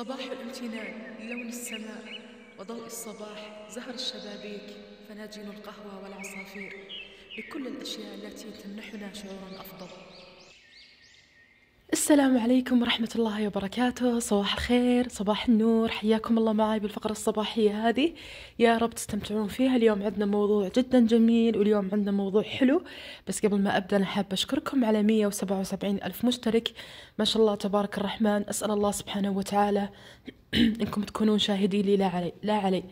صباح الامتنان لون السماء وضوء الصباح زهر الشبابيك فناجين القهوة والعصافير لكل الأشياء التي تمنحنا شعورا أفضل السلام عليكم ورحمة الله وبركاته صباح الخير صباح النور حياكم الله معي بالفقرة الصباحية هذه يا رب تستمتعون فيها اليوم عندنا موضوع جدا جميل واليوم عندنا موضوع حلو بس قبل ما أبدأ أنا حابة أشكركم على 177 ألف مشترك ما شاء الله تبارك الرحمن أسأل الله سبحانه وتعالى انكم تكونون شاهدين لي لا علي لا علي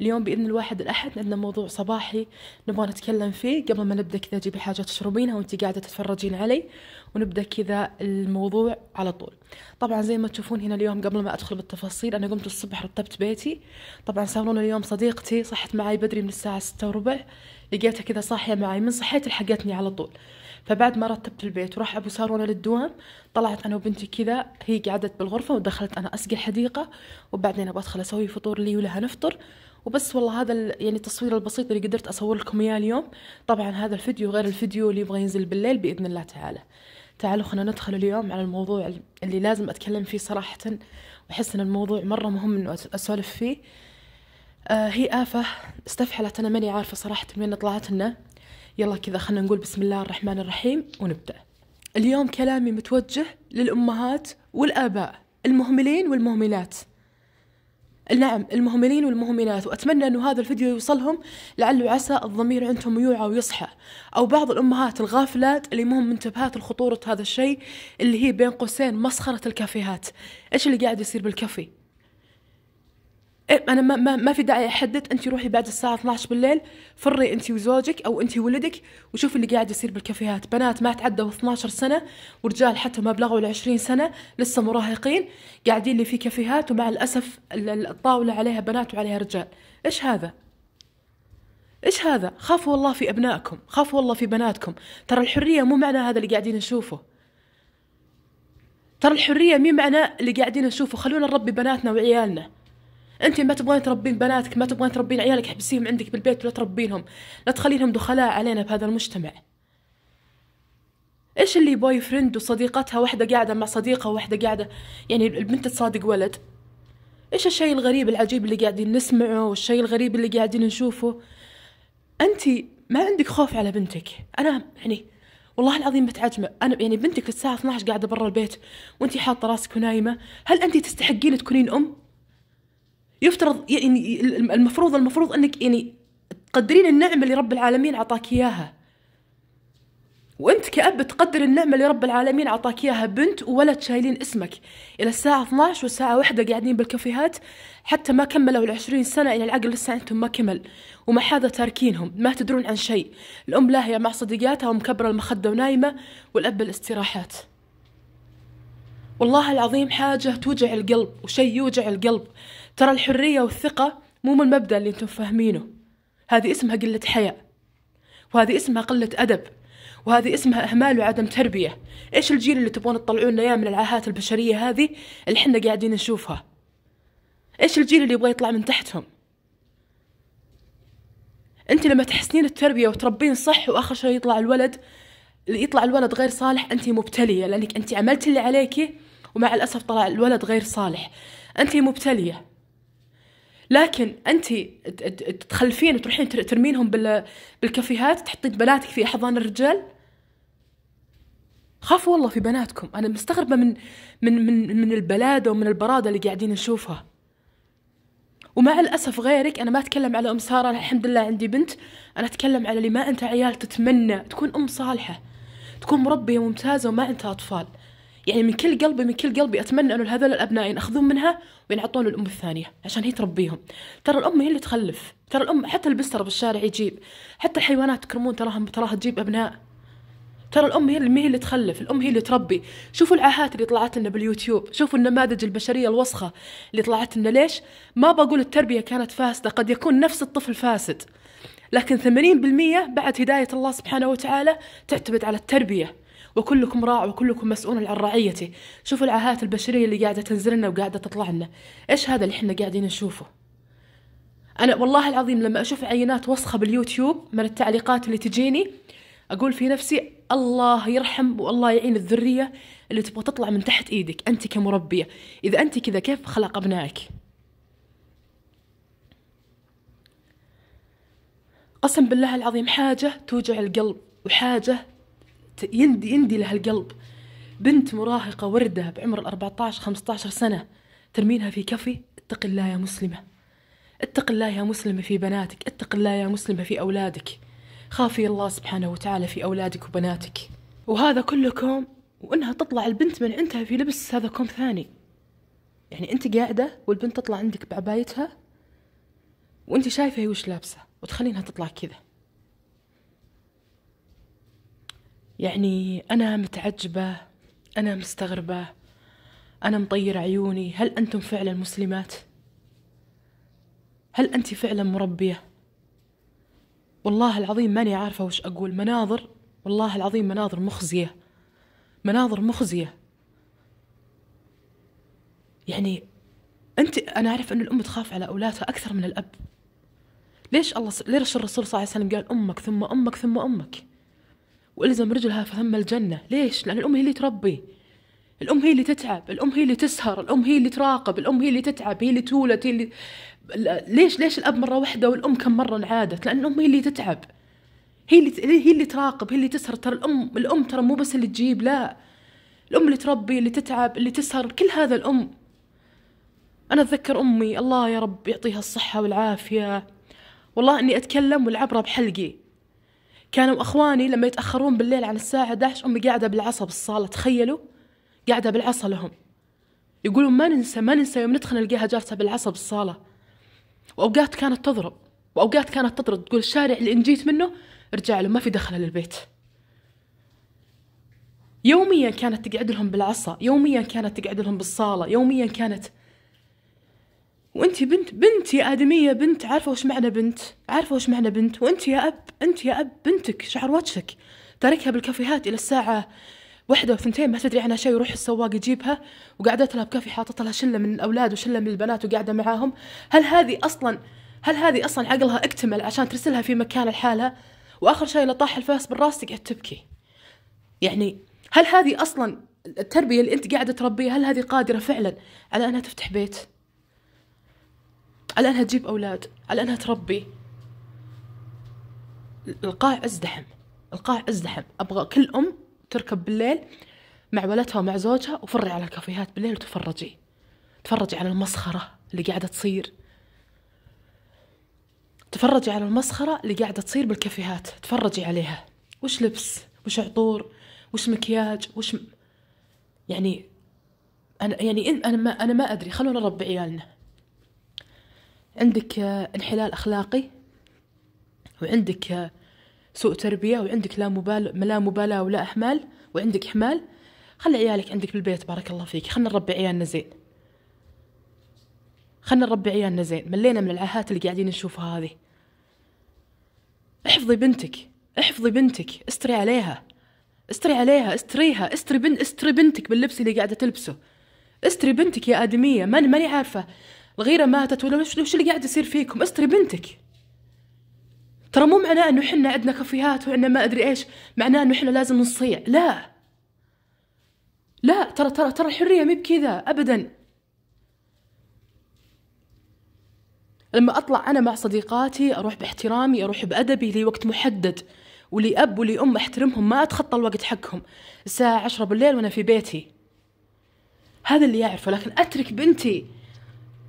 اليوم باذن الواحد الاحد عندنا موضوع صباحي نبغى نتكلم فيه قبل ما نبدا كذا جيبي حاجه تشربينها وانت قاعده تتفرجين علي ونبدا كذا الموضوع على طول طبعا زي ما تشوفون هنا اليوم قبل ما ادخل بالتفاصيل انا قمت الصبح رتبت بيتي طبعا صالون اليوم صديقتي صحت معي بدري من الساعه ستة وربع لقيتها كذا صاحيه معي من صحيت لحقتني على طول فبعد ما رتبت البيت وراح ابو سارونا للدوام طلعت انا وبنتي كذا هي قعدت بالغرفه ودخلت انا اسقي الحديقه وبعدين ابغى ادخل اسوي فطور لي ولها نفطر وبس والله هذا يعني التصوير البسيط اللي قدرت اصور لكم اياه اليوم طبعا هذا الفيديو غير الفيديو اللي يبغى ينزل بالليل باذن الله تعالى تعالوا خلينا ندخل اليوم على الموضوع اللي لازم اتكلم فيه صراحه واحس ان الموضوع مره مهم انه اسولف فيه آه هي آفة استفحلت أنا ماني عارفة صراحة من وين طلعت لنا يلا كذا خلينا نقول بسم الله الرحمن الرحيم ونبدأ اليوم كلامي متوجه للأمهات والآباء المهملين والمهملات نعم المهملين والمهملات وأتمنى أنه هذا الفيديو يوصلهم لعل عسى الضمير عندهم يوعى ويصحى أو بعض الأمهات الغافلات اللي مهم منتبهات لخطورة هذا الشيء اللي هي بين قوسين مسخرة الكافيهات إيش اللي قاعد يصير بالكافي انا ما, ما, ما في داعي احدد انت روحي بعد الساعه 12 بالليل فري انت وزوجك او انت وولدك وشوفي اللي قاعد يصير بالكافيهات بنات ما تعدوا 12 سنه ورجال حتى ما بلغوا ال 20 سنه لسه مراهقين قاعدين اللي في كافيهات ومع الاسف الطاوله عليها بنات وعليها رجال ايش هذا ايش هذا خافوا والله في ابنائكم خافوا والله في بناتكم ترى الحريه مو معنى هذا اللي قاعدين نشوفه ترى الحرية مو معنى اللي قاعدين نشوفه خلونا نربي بناتنا وعيالنا انت ما تبغين تربين بناتك ما تبغين تربين عيالك حبسيهم عندك بالبيت ولا تربينهم لا تخلينهم دخلاء علينا بهذا المجتمع ايش اللي بوي فريند وصديقتها واحدة قاعدة مع صديقها واحدة قاعدة يعني البنت تصادق ولد ايش الشيء الغريب العجيب اللي قاعدين نسمعه والشيء الغريب اللي قاعدين نشوفه انت ما عندك خوف على بنتك انا يعني والله العظيم بتعجمه انا يعني بنتك الساعه 12 قاعده برا البيت وانت حاطه راسك ونايمه هل انت تستحقين تكونين ام يفترض يعني المفروض المفروض انك يعني تقدرين النعمه اللي رب العالمين عطاك اياها وانت كأب تقدر النعمة اللي رب العالمين عطاك اياها بنت وولد شايلين اسمك الى الساعة 12 والساعة واحدة قاعدين بالكافيهات حتى ما كملوا العشرين سنة يعني العقل لسه عندهم ما كمل وما حدا تاركينهم ما تدرون عن شيء الام لاهية مع صديقاتها ومكبرة المخدة ونايمة والاب الاستراحات والله العظيم حاجة توجع القلب وشي يوجع القلب ترى الحرية والثقة مو من المبدأ اللي انتم فاهمينه هذه اسمها قلة حياء وهذه اسمها قلة أدب وهذه اسمها إهمال وعدم تربية إيش الجيل اللي تبغون تطلعون إياه من العاهات البشرية هذه اللي حنا قاعدين نشوفها إيش الجيل اللي يبغى يطلع من تحتهم أنت لما تحسنين التربية وتربين صح وآخر شيء يطلع الولد اللي يطلع الولد غير صالح أنت مبتلية لأنك أنت عملت اللي عليكي ومع الأسف طلع الولد غير صالح أنت مبتلية لكن انت تخلفين وتروحين ترمينهم بالكافيهات تحطين بناتك في احضان الرجال خافوا والله في بناتكم انا مستغربه من من من من البلاده ومن البراده اللي قاعدين نشوفها ومع الاسف غيرك انا ما اتكلم على ام ساره الحمد لله عندي بنت انا اتكلم على اللي ما انت عيال تتمنى تكون ام صالحه تكون مربيه ممتازه وما عندها اطفال يعني من كل قلبي من كل قلبي اتمنى انه هذول الابناء ينأخذون منها وينعطون للام الثانيه عشان هي تربيهم ترى الام هي اللي تخلف ترى الام حتى البستر بالشارع يجيب حتى الحيوانات تكرمون تراهم تراها تجيب ابناء ترى الام هي اللي هي اللي تخلف الام هي اللي تربي شوفوا العاهات اللي طلعت لنا باليوتيوب شوفوا النماذج البشريه الوسخه اللي طلعت لنا ليش ما بقول التربيه كانت فاسده قد يكون نفس الطفل فاسد لكن 80% بعد هدايه الله سبحانه وتعالى تعتمد على التربيه وكلكم راع وكلكم مسؤول عن رعيته شوفوا العاهات البشرية اللي قاعدة تنزل لنا وقاعدة تطلع لنا إيش هذا اللي إحنا قاعدين نشوفه أنا والله العظيم لما أشوف عينات وسخة باليوتيوب من التعليقات اللي تجيني أقول في نفسي الله يرحم والله يعين الذرية اللي تبغى تطلع من تحت إيدك أنت كمربية إذا أنت كذا كيف خلق أبنائك قسم بالله العظيم حاجة توجع القلب وحاجة يندي يندي لها القلب بنت مراهقة وردة بعمر 14 15 سنة ترمينها في كفي اتق الله يا مسلمة اتق الله يا مسلمة في بناتك اتق الله يا مسلمة في أولادك خافي الله سبحانه وتعالى في أولادك وبناتك وهذا كله كوم وإنها تطلع البنت من عندها في لبس هذا كوم ثاني يعني أنت قاعدة والبنت تطلع عندك بعبايتها وأنت شايفة هي وش لابسة وتخلينها تطلع كذا يعني أنا متعجبة أنا مستغربة أنا مطير عيوني هل أنتم فعلا مسلمات؟ هل أنت فعلا مربية؟ والله العظيم ماني عارفة وش أقول مناظر والله العظيم مناظر مخزية مناظر مخزية يعني أنت أنا أعرف أن الأم تخاف على أولادها أكثر من الأب ليش الله ليش الرسول صلى الله عليه وسلم قال أمك ثم أمك ثم أمك والزم رجلها فهم الجنه ليش لان الام هي اللي تربي الام هي اللي تتعب الام هي اللي تسهر الام هي اللي تراقب الام هي اللي تتعب هي اللي تولد هي اللي ليش ليش الاب مره واحده والام كم مره انعادت لان الام هي اللي تتعب هي اللي هي اللي تراقب هي اللي تسهر ترى الام الام ترى مو بس اللي تجيب لا الام اللي تربي اللي تتعب اللي تسهر كل هذا الام انا اتذكر امي الله يا رب يعطيها الصحه والعافيه والله اني اتكلم والعبره بحلقي كانوا اخواني لما يتاخرون بالليل عن الساعه 11 امي قاعده بالعصا بالصاله تخيلوا قاعده بالعصا لهم يقولون ما ننسى ما ننسى يوم ندخل نلقاها جالسه بالعصا بالصاله واوقات كانت تضرب واوقات كانت تطرد تقول الشارع اللي ان جيت منه ارجع له ما في دخله للبيت يوميا كانت تقعد لهم بالعصا يوميا كانت تقعد لهم بالصاله يوميا كانت وانت بنت بنت يا ادميه بنت عارفه وش معنى بنت عارفه وش معنى بنت وانت يا اب انت يا اب بنتك شعر وجهك تاركها بالكافيهات الى الساعه واحدة وثنتين ما تدري عنها شيء يروح السواق يجيبها وقعدت لها بكافي حاطط لها شلة من الأولاد وشلة من البنات وقاعدة معاهم هل هذه أصلا هل هذه أصلا عقلها اكتمل عشان ترسلها في مكان لحالها وآخر شيء لطاح الفاس بالراس تقعد تبكي يعني هل هذه أصلا التربية اللي أنت قاعدة تربيها هل هذه قادرة فعلا على أنها تفتح بيت على انها تجيب اولاد على انها تربي القاع ازدحم القاع ازدحم ابغى كل ام تركب بالليل مع ولدها ومع زوجها وفري على الكافيهات بالليل وتفرجي تفرجي على المسخره اللي قاعده تصير تفرجي على المسخرة اللي قاعدة تصير بالكافيهات تفرجي عليها وش لبس وش عطور وش مكياج وش م... يعني أنا يعني أنا ما أنا ما أدري خلونا نربي عيالنا عندك آه، انحلال أخلاقي وعندك آه، سوء تربية وعندك لا مبال لا مبالاة ولا أحمال وعندك إحمال خلي عيالك عندك بالبيت بارك الله فيك خلنا نربي عيالنا زين خلنا نربي عيالنا زين ملينا من العاهات اللي قاعدين نشوفها هذه احفظي بنتك احفظي بنتك استري عليها استري عليها استريها استري بنت استري بنتك باللبس اللي قاعده تلبسه استري بنتك يا ادميه ماني ماني عارفه الغيره ماتت ولا وش اللي قاعد يصير فيكم استري بنتك ترى مو معناه انه احنا عندنا كافيهات وعندنا ما ادري ايش معناه انه احنا لازم نصيع لا لا ترى ترى ترى الحريه مي بكذا ابدا لما اطلع انا مع صديقاتي اروح باحترامي اروح بادبي لي وقت محدد ولي اب ولي ام احترمهم ما اتخطى الوقت حقهم الساعه عشرة بالليل وانا في بيتي هذا اللي يعرفه لكن اترك بنتي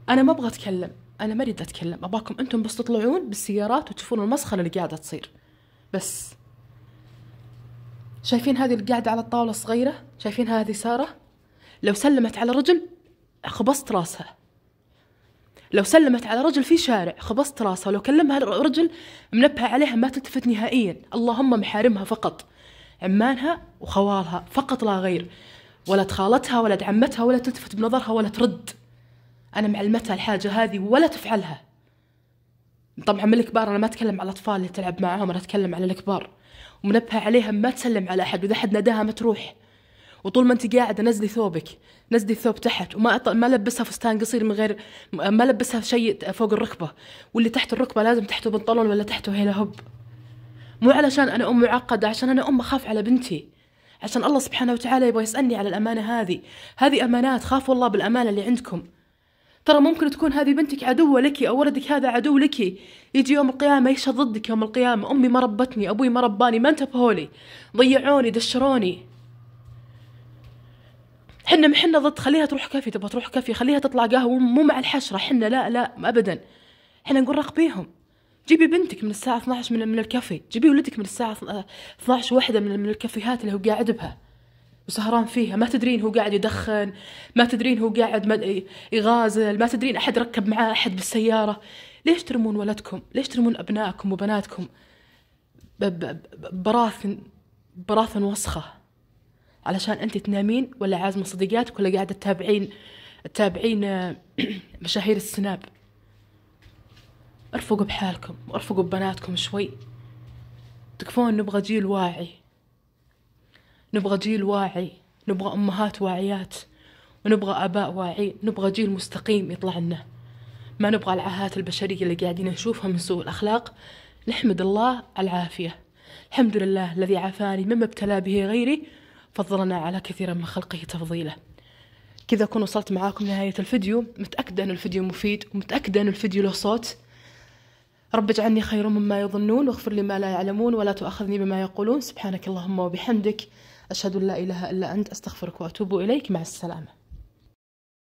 انا ما ابغى اتكلم انا ما اريد اتكلم اباكم انتم بس تطلعون بالسيارات وتشوفون المسخره اللي قاعده تصير بس شايفين هذه اللي قاعده على الطاوله الصغيره شايفين هذه ساره لو سلمت على رجل خبصت راسها لو سلمت على رجل في شارع خبصت راسها لو كلمها رجل منبه عليها ما تلتفت نهائيا اللهم محارمها فقط عمانها وخوالها فقط لا غير ولا خالتها ولا عمتها ولا تلتفت بنظرها ولا ترد انا معلمتها الحاجه هذه ولا تفعلها طبعا من الكبار انا ما اتكلم على الاطفال اللي تلعب معاهم انا اتكلم على الكبار ومنبهه عليها ما تسلم على احد واذا احد ناداها ما تروح وطول ما انت قاعده نزلي ثوبك نزلي الثوب تحت وما أط... ما لبسها فستان قصير من غير ما لبسها شيء فوق الركبه واللي تحت الركبه لازم تحته بنطلون ولا تحته هيلا هب مو علشان انا ام معقده عشان انا ام اخاف على بنتي عشان الله سبحانه وتعالى يبغى يسالني على الامانه هذه هذه امانات خافوا الله بالامانه اللي عندكم ترى ممكن تكون هذه بنتك عدوة لك أو ولدك هذا عدو لك يجي يوم القيامة يشهد ضدك يوم القيامة أمي ما ربتني أبوي ما رباني ما انتبهوا لي ضيعوني دشروني حنا محنا ضد خليها تروح كافي تبغى تروح كافي خليها تطلع قهوة مو مع الحشرة حنا لا لا أبدا حنا نقول راقبيهم جيبي بنتك من الساعة 12 من, من الكافي جيبي ولدك من الساعة 12 واحدة من الكافيهات اللي هو قاعد بها وسهران فيها ما تدرين هو قاعد يدخن ما تدرين هو قاعد يغازل ما تدرين أحد ركب معاه أحد بالسيارة ليش ترمون ولدكم ليش ترمون أبنائكم وبناتكم براثن براثن وسخة علشان أنت تنامين ولا عازمة صديقاتك ولا قاعدة تتابعين تتابعين آه، مشاهير السناب ارفقوا بحالكم وارفقوا ببناتكم شوي تكفون نبغى جيل واعي نبغى جيل واعي نبغى أمهات واعيات ونبغى آباء واعي نبغى جيل مستقيم يطلع لنا ما نبغى العاهات البشرية اللي قاعدين نشوفها من سوء الأخلاق نحمد الله العافية الحمد لله الذي عافاني مما ابتلى به غيري فضلنا على كثير من خلقه تفضيله كذا أكون وصلت معاكم نهاية الفيديو متأكدة أن الفيديو مفيد ومتأكدة أن الفيديو له صوت رب اجعلني خير مما يظنون واغفر لي ما لا يعلمون ولا تؤاخذني بما يقولون سبحانك اللهم وبحمدك أشهد أن لا إله إلا أنت أستغفرك وأتوب إليك مع السلامة